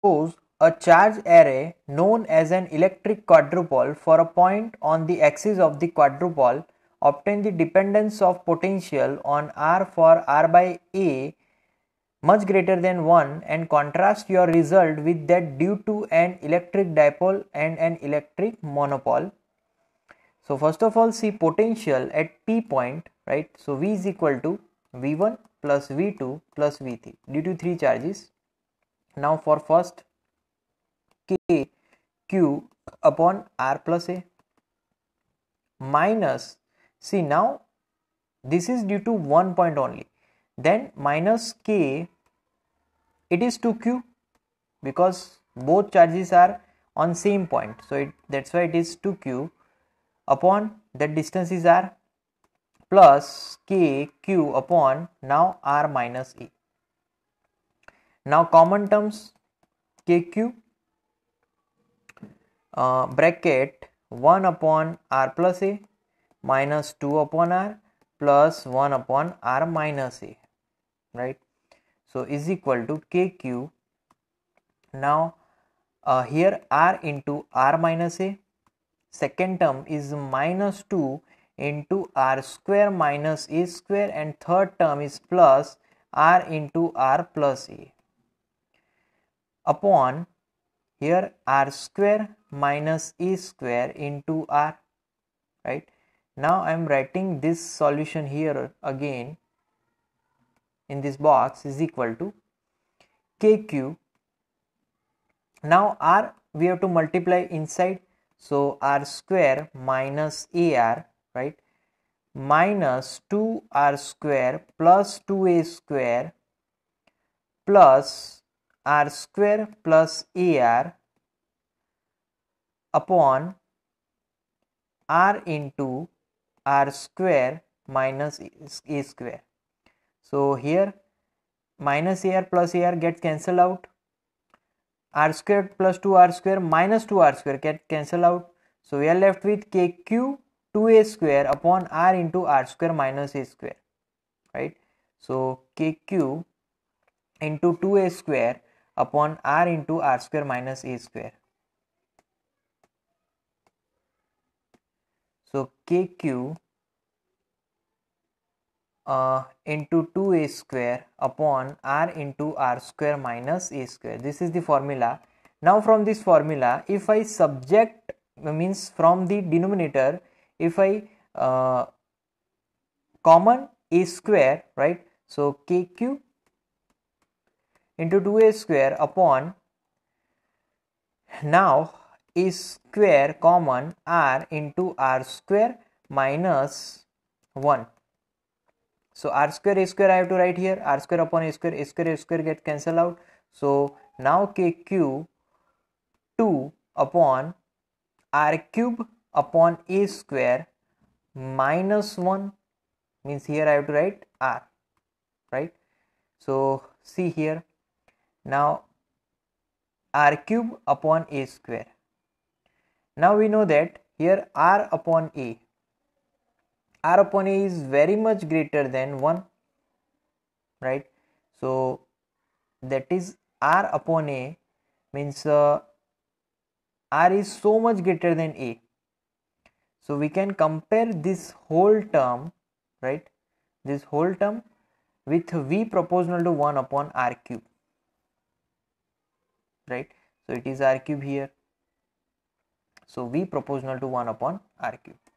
Suppose a charge array known as an electric quadrupole for a point on the axis of the quadrupole obtain the dependence of potential on R for R by A much greater than 1 and contrast your result with that due to an electric dipole and an electric monopole. So first of all see potential at P point right so V is equal to V1 plus V2 plus V3 due to 3 charges now for first k q upon r plus a minus see now this is due to one point only then minus k it is 2q because both charges are on same point so it, that's why it is 2q upon that distances are plus k q upon now r minus e now common terms kq uh, bracket 1 upon r plus a minus 2 upon r plus 1 upon r minus a right so is equal to kq now uh, here r into r minus a second term is minus 2 into r square minus a square and third term is plus r into r plus a upon here r square minus e square into r right now i am writing this solution here again in this box is equal to kq now r we have to multiply inside so r square minus ar right minus 2r square plus 2a square plus r square plus ar upon r into r square minus a square. So here minus ar plus ar gets cancelled out. r square plus 2r square minus 2r square get cancelled out. So we are left with kq 2a square upon r into r square minus a square. Right. So kq into 2a square upon r into r square minus a square. So kq uh, into 2a square upon r into r square minus a square. This is the formula. Now from this formula, if I subject means from the denominator, if I uh, common a square, right? So kq into 2a square upon now a square common r into r square minus 1 so r square a square i have to write here r square upon a square a square a square get cancel out so now kq 2 upon r cube upon a square minus 1 means here i have to write r right so see here now r cube upon a square. Now we know that here r upon a r upon a is very much greater than 1 right so that is r upon a means uh, r is so much greater than a so we can compare this whole term right this whole term with v proportional to 1 upon r cube right so it is r cube here so v proportional to 1 upon r cube